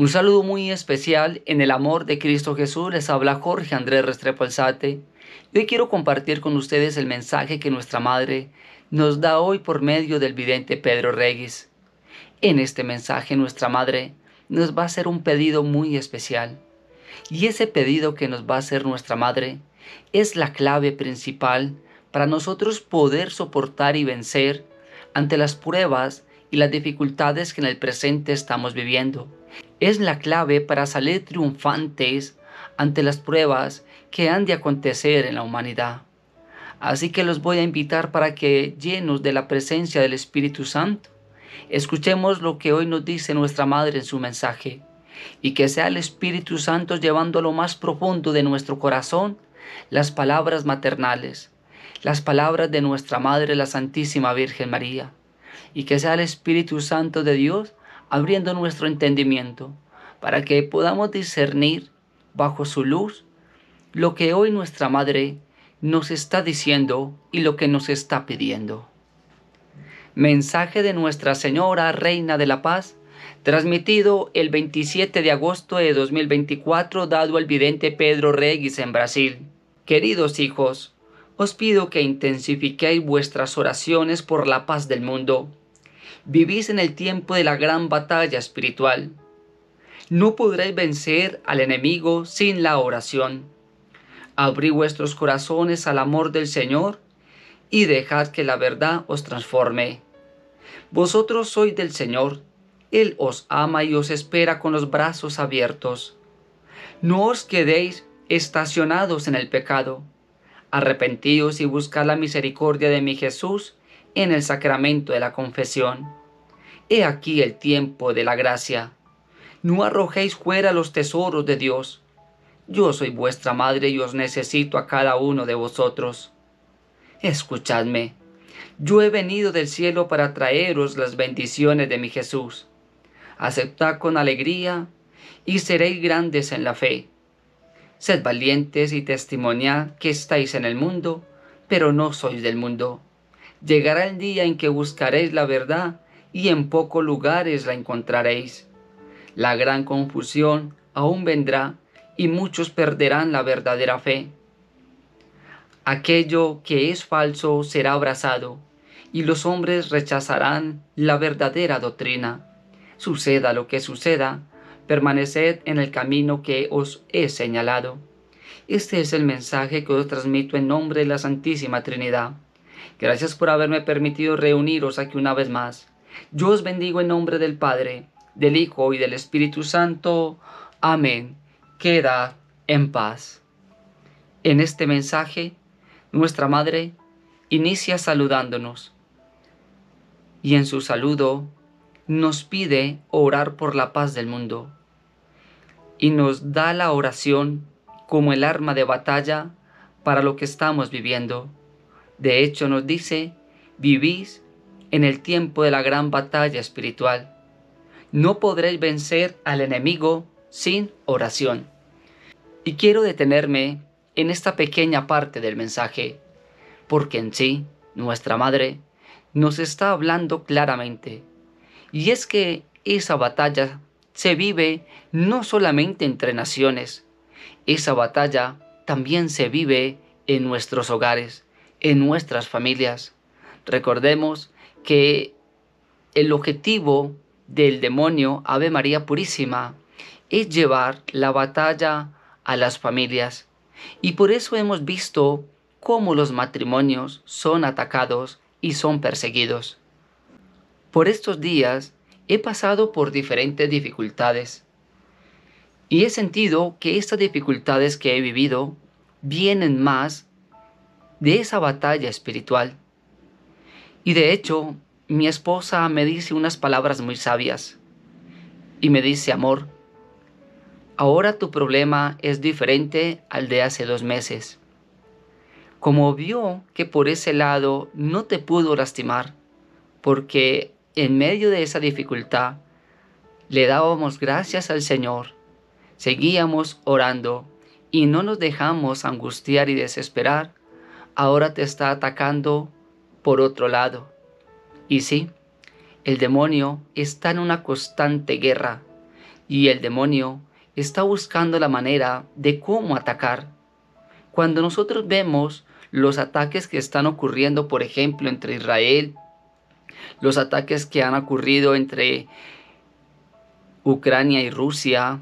Un saludo muy especial en el amor de Cristo Jesús. Les habla Jorge Andrés Restrepo Alzate. Hoy quiero compartir con ustedes el mensaje que nuestra Madre nos da hoy por medio del vidente Pedro Regis. En este mensaje nuestra Madre nos va a hacer un pedido muy especial. Y ese pedido que nos va a hacer nuestra Madre es la clave principal para nosotros poder soportar y vencer ante las pruebas y las dificultades que en el presente estamos viviendo es la clave para salir triunfantes ante las pruebas que han de acontecer en la humanidad. Así que los voy a invitar para que, llenos de la presencia del Espíritu Santo, escuchemos lo que hoy nos dice nuestra Madre en su mensaje, y que sea el Espíritu Santo llevando a lo más profundo de nuestro corazón las palabras maternales, las palabras de nuestra Madre la Santísima Virgen María, y que sea el Espíritu Santo de Dios abriendo nuestro entendimiento para que podamos discernir bajo su luz lo que hoy nuestra Madre nos está diciendo y lo que nos está pidiendo. Mensaje de Nuestra Señora, Reina de la Paz, transmitido el 27 de agosto de 2024, dado al vidente Pedro Regis en Brasil. Queridos hijos, os pido que intensifiquéis vuestras oraciones por la paz del mundo vivís en el tiempo de la gran batalla espiritual. No podréis vencer al enemigo sin la oración. Abrí vuestros corazones al amor del Señor y dejad que la verdad os transforme. Vosotros sois del Señor, Él os ama y os espera con los brazos abiertos. No os quedéis estacionados en el pecado. Arrepentíos y buscad la misericordia de mi Jesús, en el sacramento de la confesión. He aquí el tiempo de la gracia. No arrojéis fuera los tesoros de Dios. Yo soy vuestra madre y os necesito a cada uno de vosotros. Escuchadme. Yo he venido del cielo para traeros las bendiciones de mi Jesús. Aceptad con alegría y seréis grandes en la fe. Sed valientes y testimoniad que estáis en el mundo, pero no sois del mundo. Llegará el día en que buscaréis la verdad y en pocos lugares la encontraréis. La gran confusión aún vendrá y muchos perderán la verdadera fe. Aquello que es falso será abrazado y los hombres rechazarán la verdadera doctrina. Suceda lo que suceda, permaneced en el camino que os he señalado. Este es el mensaje que os transmito en nombre de la Santísima Trinidad. Gracias por haberme permitido reuniros aquí una vez más. Yo os bendigo en nombre del Padre, del Hijo y del Espíritu Santo. Amén. Queda en paz. En este mensaje, nuestra Madre inicia saludándonos y en su saludo nos pide orar por la paz del mundo y nos da la oración como el arma de batalla para lo que estamos viviendo. De hecho nos dice, vivís en el tiempo de la gran batalla espiritual. No podréis vencer al enemigo sin oración. Y quiero detenerme en esta pequeña parte del mensaje, porque en sí, nuestra Madre nos está hablando claramente. Y es que esa batalla se vive no solamente entre naciones, esa batalla también se vive en nuestros hogares en nuestras familias. Recordemos que el objetivo del demonio Ave María Purísima es llevar la batalla a las familias. Y por eso hemos visto cómo los matrimonios son atacados y son perseguidos. Por estos días he pasado por diferentes dificultades y he sentido que estas dificultades que he vivido vienen más de esa batalla espiritual. Y de hecho, mi esposa me dice unas palabras muy sabias y me dice, amor, ahora tu problema es diferente al de hace dos meses. Como vio que por ese lado no te pudo lastimar, porque en medio de esa dificultad le dábamos gracias al Señor, seguíamos orando y no nos dejamos angustiar y desesperar, ahora te está atacando por otro lado. Y sí, el demonio está en una constante guerra y el demonio está buscando la manera de cómo atacar. Cuando nosotros vemos los ataques que están ocurriendo, por ejemplo, entre Israel, los ataques que han ocurrido entre Ucrania y Rusia,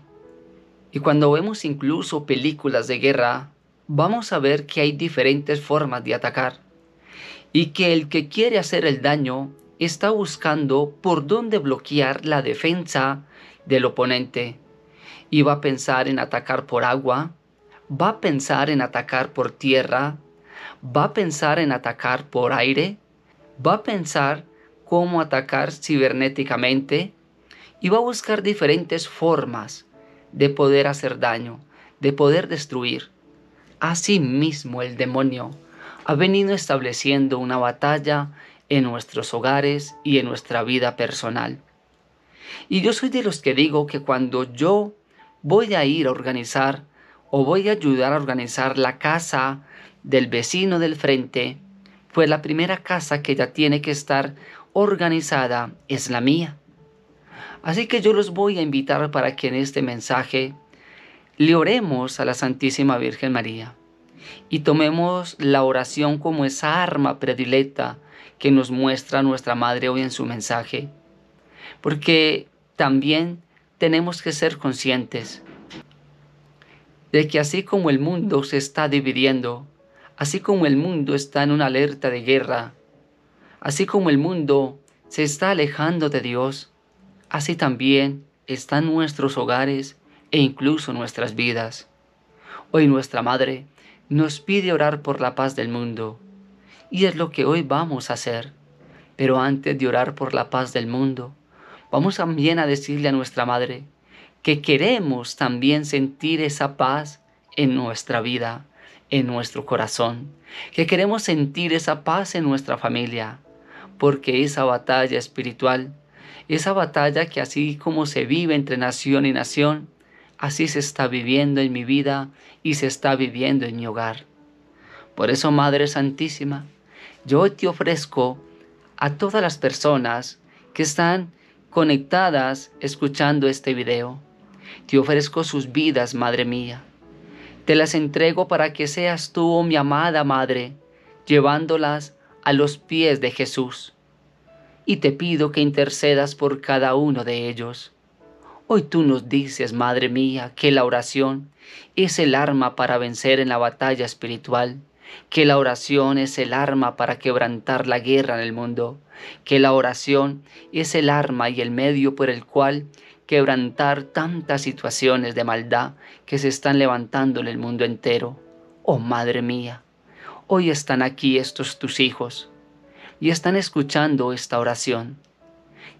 y cuando vemos incluso películas de guerra, vamos a ver que hay diferentes formas de atacar y que el que quiere hacer el daño está buscando por dónde bloquear la defensa del oponente y va a pensar en atacar por agua, va a pensar en atacar por tierra, va a pensar en atacar por aire, va a pensar cómo atacar cibernéticamente y va a buscar diferentes formas de poder hacer daño, de poder destruir. Asimismo, el demonio ha venido estableciendo una batalla en nuestros hogares y en nuestra vida personal. Y yo soy de los que digo que cuando yo voy a ir a organizar o voy a ayudar a organizar la casa del vecino del frente, pues la primera casa que ya tiene que estar organizada es la mía. Así que yo los voy a invitar para que en este mensaje le oremos a la Santísima Virgen María y tomemos la oración como esa arma predilecta que nos muestra nuestra Madre hoy en su mensaje, porque también tenemos que ser conscientes de que así como el mundo se está dividiendo, así como el mundo está en una alerta de guerra, así como el mundo se está alejando de Dios, así también están nuestros hogares e incluso nuestras vidas. Hoy nuestra Madre nos pide orar por la paz del mundo y es lo que hoy vamos a hacer. Pero antes de orar por la paz del mundo, vamos también a decirle a nuestra Madre que queremos también sentir esa paz en nuestra vida, en nuestro corazón, que queremos sentir esa paz en nuestra familia, porque esa batalla espiritual, esa batalla que así como se vive entre nación y nación, Así se está viviendo en mi vida y se está viviendo en mi hogar. Por eso, Madre Santísima, yo te ofrezco a todas las personas que están conectadas escuchando este video. Te ofrezco sus vidas, Madre mía. Te las entrego para que seas tú, oh mi amada Madre, llevándolas a los pies de Jesús. Y te pido que intercedas por cada uno de ellos Hoy tú nos dices, Madre mía, que la oración es el arma para vencer en la batalla espiritual, que la oración es el arma para quebrantar la guerra en el mundo, que la oración es el arma y el medio por el cual quebrantar tantas situaciones de maldad que se están levantando en el mundo entero. Oh Madre mía, hoy están aquí estos tus hijos y están escuchando esta oración.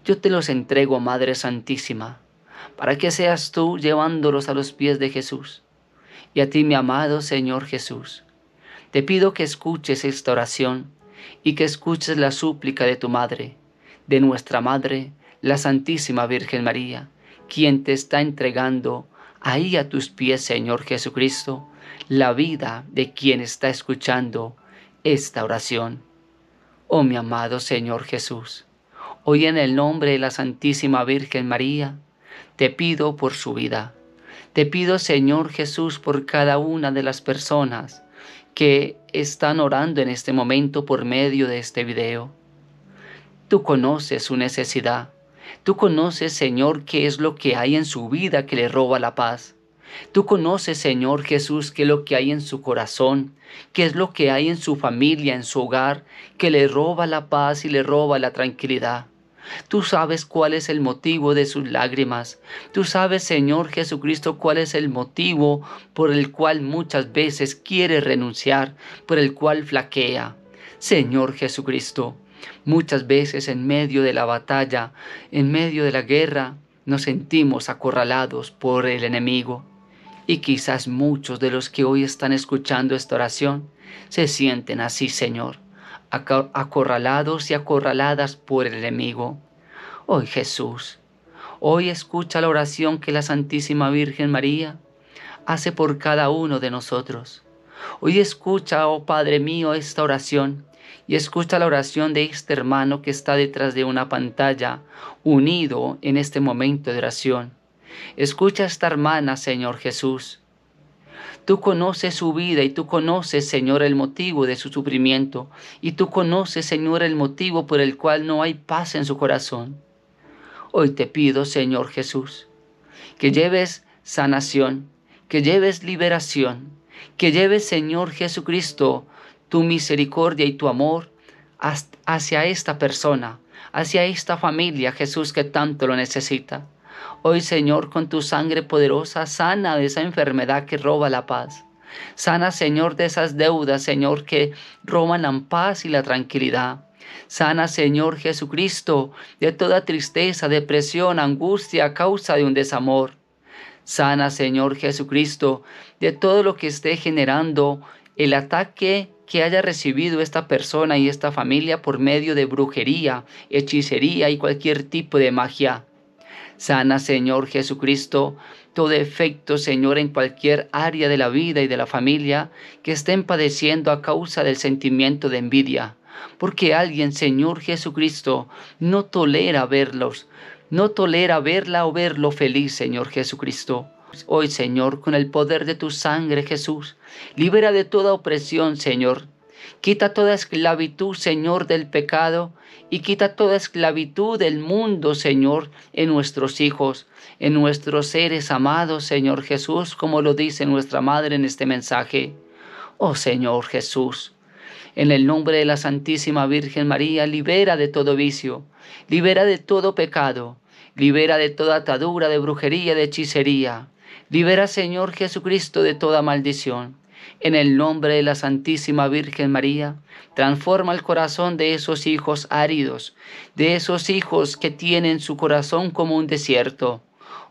Yo te los entrego, Madre Santísima para que seas tú llevándolos a los pies de Jesús. Y a ti, mi amado Señor Jesús, te pido que escuches esta oración y que escuches la súplica de tu Madre, de nuestra Madre, la Santísima Virgen María, quien te está entregando ahí a tus pies, Señor Jesucristo, la vida de quien está escuchando esta oración. Oh mi amado Señor Jesús, hoy en el nombre de la Santísima Virgen María, te pido por su vida. Te pido, Señor Jesús, por cada una de las personas que están orando en este momento por medio de este video. Tú conoces su necesidad. Tú conoces, Señor, qué es lo que hay en su vida que le roba la paz. Tú conoces, Señor Jesús, qué es lo que hay en su corazón, qué es lo que hay en su familia, en su hogar, que le roba la paz y le roba la tranquilidad. Tú sabes cuál es el motivo de sus lágrimas. Tú sabes, Señor Jesucristo, cuál es el motivo por el cual muchas veces quiere renunciar, por el cual flaquea. Señor Jesucristo, muchas veces en medio de la batalla, en medio de la guerra, nos sentimos acorralados por el enemigo. Y quizás muchos de los que hoy están escuchando esta oración se sienten así, Señor acorralados y acorraladas por el enemigo. Hoy Jesús, hoy escucha la oración que la Santísima Virgen María hace por cada uno de nosotros. Hoy escucha, oh Padre mío, esta oración y escucha la oración de este hermano que está detrás de una pantalla, unido en este momento de oración. Escucha esta hermana, Señor Jesús. Tú conoces su vida y tú conoces, Señor, el motivo de su sufrimiento. Y tú conoces, Señor, el motivo por el cual no hay paz en su corazón. Hoy te pido, Señor Jesús, que lleves sanación, que lleves liberación, que lleves, Señor Jesucristo, tu misericordia y tu amor hacia esta persona, hacia esta familia, Jesús, que tanto lo necesita. Hoy, Señor, con tu sangre poderosa, sana de esa enfermedad que roba la paz. Sana, Señor, de esas deudas, Señor, que roban la paz y la tranquilidad. Sana, Señor Jesucristo, de toda tristeza, depresión, angustia a causa de un desamor. Sana, Señor Jesucristo, de todo lo que esté generando el ataque que haya recibido esta persona y esta familia por medio de brujería, hechicería y cualquier tipo de magia. Sana, Señor Jesucristo, todo efecto, Señor, en cualquier área de la vida y de la familia que estén padeciendo a causa del sentimiento de envidia. Porque alguien, Señor Jesucristo, no tolera verlos, no tolera verla o verlo feliz, Señor Jesucristo. Hoy, Señor, con el poder de tu sangre, Jesús, libera de toda opresión, Señor, Quita toda esclavitud, Señor, del pecado y quita toda esclavitud del mundo, Señor, en nuestros hijos, en nuestros seres amados, Señor Jesús, como lo dice nuestra Madre en este mensaje. Oh Señor Jesús, en el nombre de la Santísima Virgen María, libera de todo vicio, libera de todo pecado, libera de toda atadura de brujería, de hechicería. Libera, Señor Jesucristo, de toda maldición. En el nombre de la Santísima Virgen María, transforma el corazón de esos hijos áridos, de esos hijos que tienen su corazón como un desierto.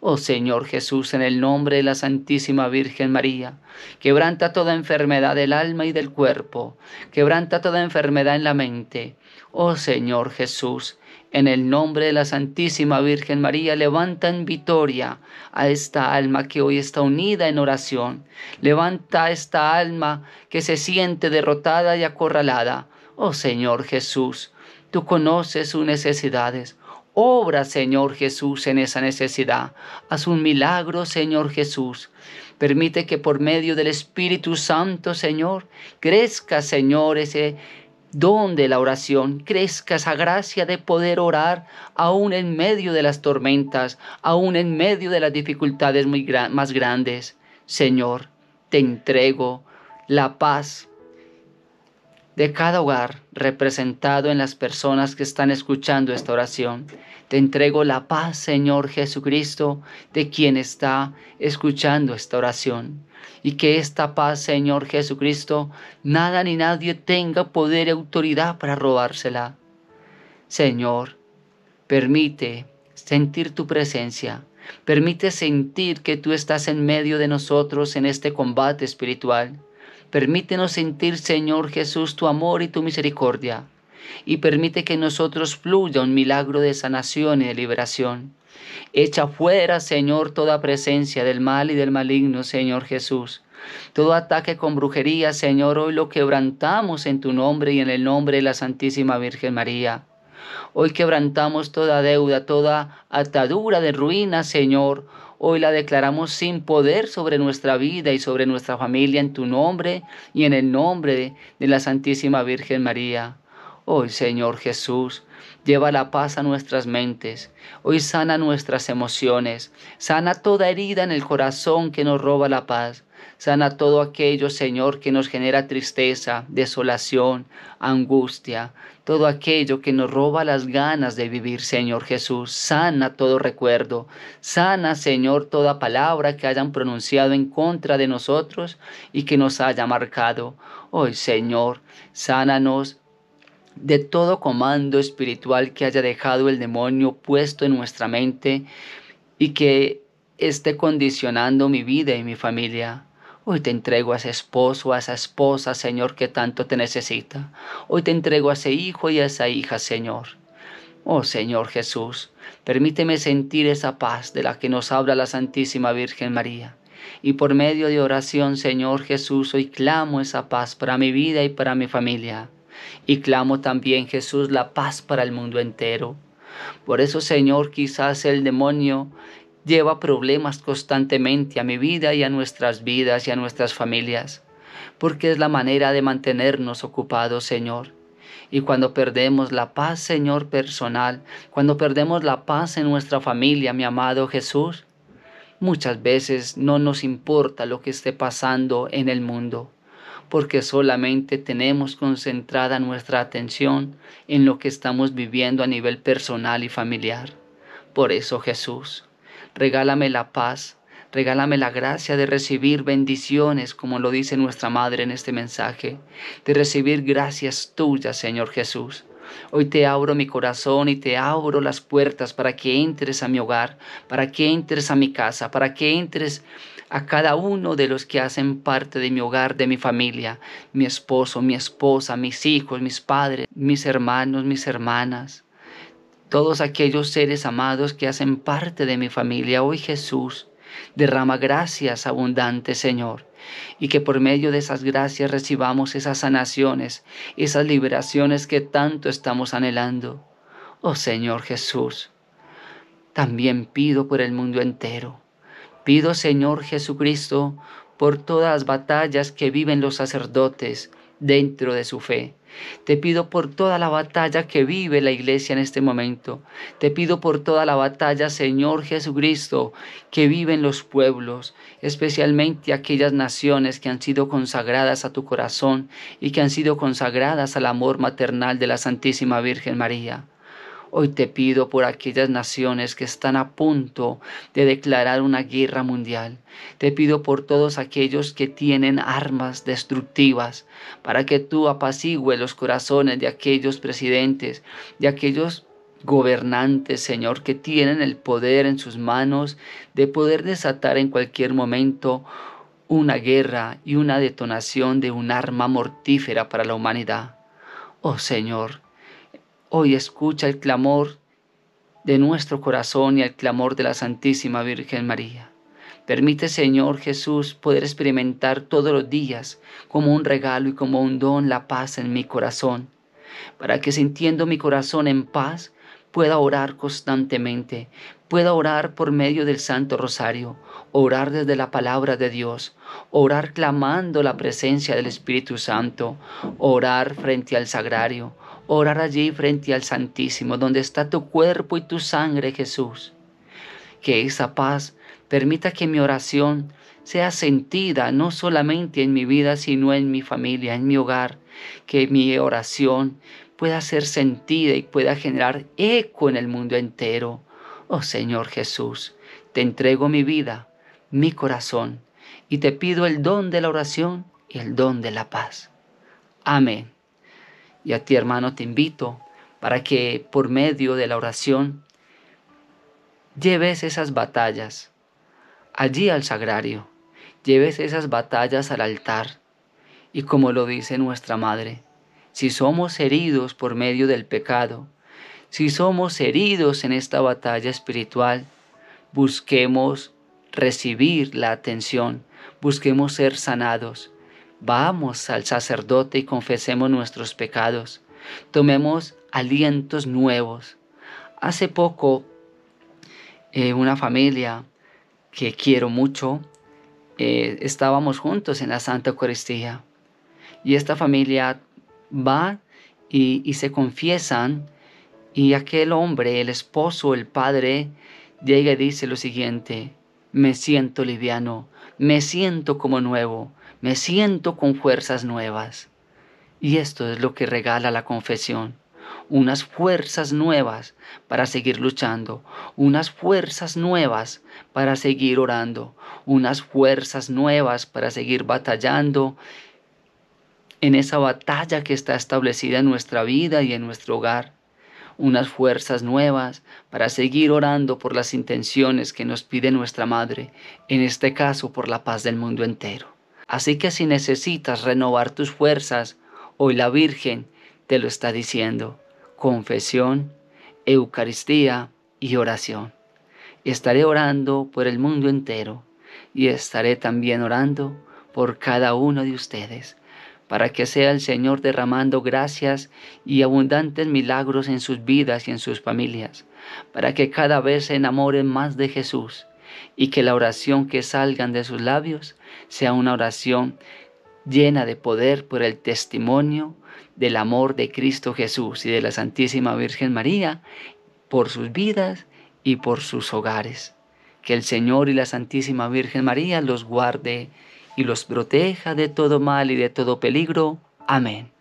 Oh Señor Jesús, en el nombre de la Santísima Virgen María, quebranta toda enfermedad del alma y del cuerpo, quebranta toda enfermedad en la mente. Oh Señor Jesús, en el nombre de la Santísima Virgen María, levanta en victoria a esta alma que hoy está unida en oración. Levanta a esta alma que se siente derrotada y acorralada. Oh Señor Jesús, tú conoces sus necesidades. Obra, Señor Jesús, en esa necesidad. Haz un milagro, Señor Jesús. Permite que por medio del Espíritu Santo, Señor, crezca, Señor, ese, donde la oración crezca esa gracia de poder orar aún en medio de las tormentas, aún en medio de las dificultades muy más grandes. Señor, te entrego la paz de cada hogar representado en las personas que están escuchando esta oración. Te entrego la paz, Señor Jesucristo, de quien está escuchando esta oración. Y que esta paz, Señor Jesucristo, nada ni nadie tenga poder y autoridad para robársela. Señor, permite sentir tu presencia. Permite sentir que tú estás en medio de nosotros en este combate espiritual. Permítenos sentir, Señor Jesús, tu amor y tu misericordia, y permite que en nosotros fluya un milagro de sanación y de liberación. Echa fuera, Señor, toda presencia del mal y del maligno, Señor Jesús. Todo ataque con brujería, Señor, hoy lo quebrantamos en tu nombre y en el nombre de la Santísima Virgen María. Hoy quebrantamos toda deuda, toda atadura de ruina, Señor. Hoy la declaramos sin poder sobre nuestra vida y sobre nuestra familia en tu nombre y en el nombre de la Santísima Virgen María. Oh, Señor Jesús, Lleva la paz a nuestras mentes. Hoy sana nuestras emociones. Sana toda herida en el corazón que nos roba la paz. Sana todo aquello, Señor, que nos genera tristeza, desolación, angustia, todo aquello que nos roba las ganas de vivir, Señor Jesús. Sana todo recuerdo. Sana, Señor, toda palabra que hayan pronunciado en contra de nosotros y que nos haya marcado. Hoy, Señor, sánanos de todo comando espiritual que haya dejado el demonio puesto en nuestra mente y que esté condicionando mi vida y mi familia. Hoy te entrego a ese esposo, a esa esposa, Señor, que tanto te necesita. Hoy te entrego a ese hijo y a esa hija, Señor. Oh Señor Jesús, permíteme sentir esa paz de la que nos habla la Santísima Virgen María. Y por medio de oración, Señor Jesús, hoy clamo esa paz para mi vida y para mi familia. Y clamo también, Jesús, la paz para el mundo entero. Por eso, Señor, quizás el demonio lleva problemas constantemente a mi vida y a nuestras vidas y a nuestras familias, porque es la manera de mantenernos ocupados, Señor. Y cuando perdemos la paz, Señor, personal, cuando perdemos la paz en nuestra familia, mi amado Jesús, muchas veces no nos importa lo que esté pasando en el mundo porque solamente tenemos concentrada nuestra atención en lo que estamos viviendo a nivel personal y familiar. Por eso, Jesús, regálame la paz, regálame la gracia de recibir bendiciones, como lo dice nuestra Madre en este mensaje, de recibir gracias tuyas, Señor Jesús. Hoy te abro mi corazón y te abro las puertas para que entres a mi hogar, para que entres a mi casa, para que entres a cada uno de los que hacen parte de mi hogar, de mi familia, mi esposo, mi esposa, mis hijos, mis padres, mis hermanos, mis hermanas, todos aquellos seres amados que hacen parte de mi familia. Hoy Jesús derrama gracias abundantes, Señor, y que por medio de esas gracias recibamos esas sanaciones, esas liberaciones que tanto estamos anhelando. Oh Señor Jesús, también pido por el mundo entero Pido, Señor Jesucristo, por todas las batallas que viven los sacerdotes dentro de su fe. Te pido por toda la batalla que vive la iglesia en este momento. Te pido por toda la batalla, Señor Jesucristo, que viven los pueblos, especialmente aquellas naciones que han sido consagradas a tu corazón y que han sido consagradas al amor maternal de la Santísima Virgen María. Hoy te pido por aquellas naciones que están a punto de declarar una guerra mundial. Te pido por todos aquellos que tienen armas destructivas, para que tú apacigües los corazones de aquellos presidentes, de aquellos gobernantes, Señor, que tienen el poder en sus manos de poder desatar en cualquier momento una guerra y una detonación de un arma mortífera para la humanidad. Oh Señor, Hoy escucha el clamor de nuestro corazón y el clamor de la Santísima Virgen María. Permite, Señor Jesús, poder experimentar todos los días como un regalo y como un don la paz en mi corazón, para que sintiendo mi corazón en paz, pueda orar constantemente, pueda orar por medio del Santo Rosario, orar desde la palabra de Dios, orar clamando la presencia del Espíritu Santo, orar frente al sagrario, orar allí frente al Santísimo, donde está tu cuerpo y tu sangre, Jesús. Que esa paz permita que mi oración sea sentida no solamente en mi vida, sino en mi familia, en mi hogar, que mi oración pueda ser sentida y pueda generar eco en el mundo entero. Oh Señor Jesús, te entrego mi vida, mi corazón, y te pido el don de la oración y el don de la paz. Amén. Y a ti hermano te invito para que por medio de la oración lleves esas batallas allí al sagrario, lleves esas batallas al altar. Y como lo dice nuestra Madre, si somos heridos por medio del pecado, si somos heridos en esta batalla espiritual, busquemos recibir la atención busquemos ser sanados. Vamos al sacerdote y confesemos nuestros pecados. Tomemos alientos nuevos. Hace poco, eh, una familia que quiero mucho, eh, estábamos juntos en la Santa Eucaristía. Y esta familia va y, y se confiesan y aquel hombre, el esposo, el padre, llega y dice lo siguiente, me siento liviano, me siento como nuevo, me siento con fuerzas nuevas. Y esto es lo que regala la confesión, unas fuerzas nuevas para seguir luchando, unas fuerzas nuevas para seguir orando, unas fuerzas nuevas para seguir batallando en esa batalla que está establecida en nuestra vida y en nuestro hogar unas fuerzas nuevas para seguir orando por las intenciones que nos pide nuestra Madre, en este caso por la paz del mundo entero. Así que si necesitas renovar tus fuerzas, hoy la Virgen te lo está diciendo. Confesión, Eucaristía y oración. Estaré orando por el mundo entero y estaré también orando por cada uno de ustedes para que sea el Señor derramando gracias y abundantes milagros en sus vidas y en sus familias, para que cada vez se enamoren más de Jesús y que la oración que salgan de sus labios sea una oración llena de poder por el testimonio del amor de Cristo Jesús y de la Santísima Virgen María por sus vidas y por sus hogares. Que el Señor y la Santísima Virgen María los guarde y los proteja de todo mal y de todo peligro. Amén.